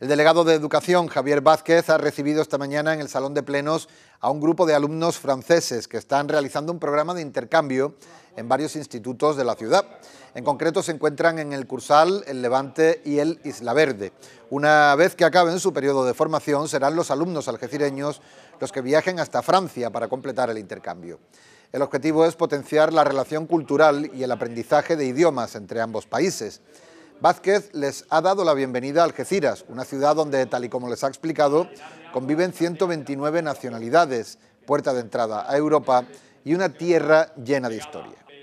El delegado de Educación, Javier Vázquez, ha recibido esta mañana en el Salón de Plenos a un grupo de alumnos franceses que están realizando un programa de intercambio en varios institutos de la ciudad. En concreto se encuentran en el Cursal, el Levante y el Isla Verde. Una vez que acaben su periodo de formación, serán los alumnos algecireños los que viajen hasta Francia para completar el intercambio. El objetivo es potenciar la relación cultural y el aprendizaje de idiomas entre ambos países. Vázquez les ha dado la bienvenida a Algeciras, una ciudad donde, tal y como les ha explicado, conviven 129 nacionalidades, puerta de entrada a Europa y una tierra llena de historia.